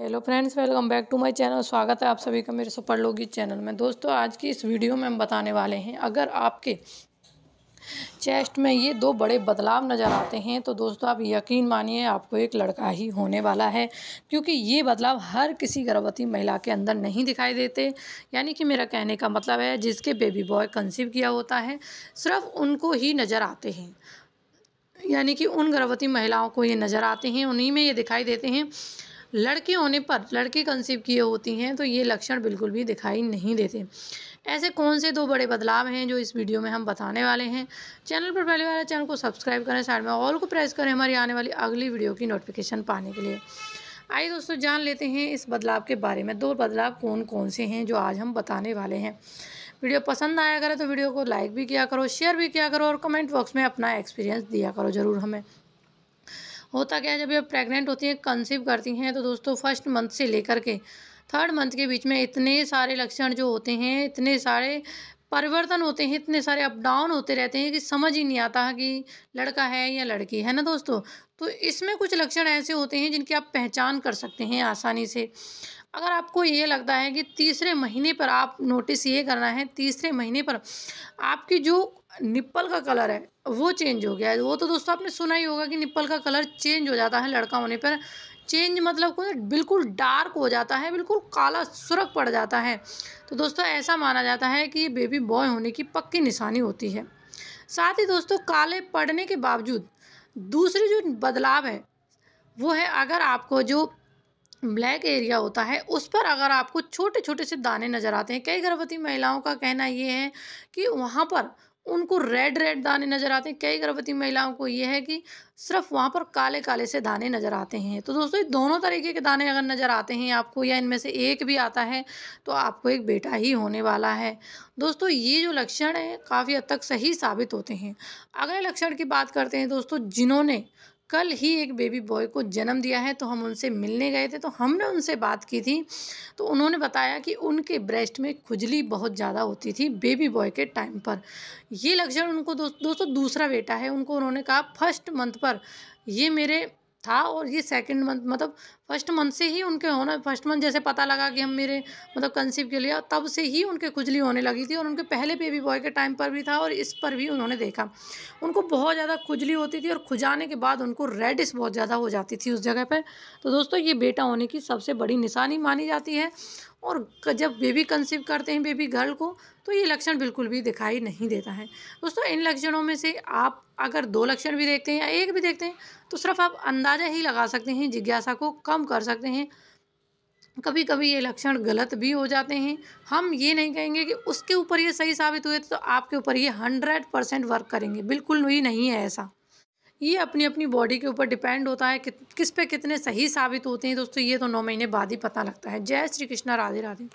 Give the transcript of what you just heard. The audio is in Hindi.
hello friends welcome back to my channel स्वागत है आप सभी का मेरे सुपर लोगी चैनल में दोस्तों आज की इस वीडियो में हम बताने वाले हैं अगर आपके चेस्ट में ये दो बड़े बदलाव नज़र आते हैं तो दोस्तों आप यकीन मानिए आपको एक लड़का ही होने वाला है क्योंकि ये बदलाव हर किसी गर्भवती महिला के अंदर नहीं दिखाई देते यानी कि मेरा कहने का मतलब है जिसके बेबी बॉय कंसीव किया होता है सिर्फ उनको ही नज़र आते हैं यानी कि उन गर्भवती महिलाओं को ये नज़र आते हैं उन्हीं में ये दिखाई देते हैं लड़के होने पर लड़के कंसीव किए होती हैं तो ये लक्षण बिल्कुल भी दिखाई नहीं देते ऐसे कौन से दो बड़े बदलाव हैं जो इस वीडियो में हम बताने वाले हैं चैनल पर पहले वाले चैनल को सब्सक्राइब करें साइड में ऑल को प्रेस करें हमारी आने वाली अगली वीडियो की नोटिफिकेशन पाने के लिए आइए दोस्तों जान लेते हैं इस बदलाव के बारे में दो बदलाव कौन कौन से हैं जो आज हम बताने वाले हैं वीडियो पसंद आया करें तो वीडियो को लाइक भी किया करो शेयर भी किया करो और कमेंट बॉक्स में अपना एक्सपीरियंस दिया करो ज़रूर हमें होता क्या है जब ये प्रेग्नेंट होती हैं कंसीव करती हैं तो दोस्तों फर्स्ट मंथ से लेकर के थर्ड मंथ के बीच में इतने सारे लक्षण जो होते हैं इतने सारे परिवर्तन होते हैं इतने सारे अप डाउन होते रहते हैं कि समझ ही नहीं आता कि लड़का है या लड़की है ना दोस्तों तो इसमें कुछ लक्षण ऐसे होते हैं जिनकी आप पहचान कर सकते हैं आसानी से अगर आपको ये लगता है कि तीसरे महीने पर आप नोटिस ये करना है तीसरे महीने पर आपकी जो निप्पल का कलर है वो चेंज हो गया है वो तो दोस्तों आपने सुना ही होगा कि निप्पल का कलर चेंज हो जाता है लड़का होने पर चेंज मतलब को बिल्कुल डार्क हो जाता है बिल्कुल काला सुरख पड़ जाता है तो दोस्तों ऐसा माना जाता है कि बेबी बॉय होने की पक्की निशानी होती है साथ ही दोस्तों काले पड़ने के बावजूद दूसरी जो बदलाव है वो है अगर आपको जो ब्लैक एरिया होता है उस पर अगर आपको छोटे छोटे से दाने नज़र आते हैं कई गर्भवती महिलाओं का कहना ये है कि वहाँ पर उनको रेड रेड दाने नज़र आते हैं कई गर्भवती महिलाओं को ये है कि सिर्फ वहाँ पर काले काले से दाने नज़र आते हैं तो दोस्तों दोनों तरीके के दाने अगर नज़र आते हैं आपको या इनमें से एक भी आता है तो आपको एक बेटा ही होने वाला है दोस्तों ये जो लक्षण हैं काफ़ी हद तक सही साबित होते हैं अगले लक्षण की बात करते हैं दोस्तों जिन्होंने कल ही एक बेबी बॉय को जन्म दिया है तो हम उनसे मिलने गए थे तो हमने उनसे बात की थी तो उन्होंने बताया कि उनके ब्रेस्ट में खुजली बहुत ज़्यादा होती थी बेबी बॉय के टाइम पर ये लक्षण उनको दो, दोस्तों दूसरा बेटा है उनको उन्होंने कहा फर्स्ट मंथ पर ये मेरे था और ये सेकंड मंथ मतलब फर्स्ट मंथ से ही उनके होना फर्स्ट मंथ जैसे पता लगा कि हम मेरे मतलब कंसीव के लिए तब से ही उनके खुजली होने लगी थी और उनके पहले बेबी बॉय के टाइम पर भी था और इस पर भी उन्होंने देखा उनको बहुत ज़्यादा खुजली होती थी और खुजाने के बाद उनको रेडिस बहुत ज़्यादा हो जाती थी उस जगह पर तो दोस्तों ये बेटा होने की सबसे बड़ी निशानी मानी जाती है और जब बेबी कंसीव करते हैं बेबी गर्ल को तो ये लक्षण बिल्कुल भी दिखाई नहीं देता है दोस्तों इन लक्षणों में से आप अगर दो लक्षण भी देखते हैं या एक भी देखते हैं तो सिर्फ आप अंदाज़ा ही लगा सकते हैं जिज्ञासा को कम कर सकते हैं कभी कभी ये लक्षण गलत भी हो जाते हैं हम ये नहीं कहेंगे कि उसके ऊपर ये सही साबित हुए तो आपके ऊपर ये हंड्रेड परसेंट वर्क करेंगे बिल्कुल भी नहीं है ऐसा ये अपनी अपनी बॉडी के ऊपर डिपेंड होता है कि, किस पे कितने सही साबित होते हैं दोस्तों ये तो नौ महीने बाद ही पता लगता है जय श्री कृष्णा राधे राधे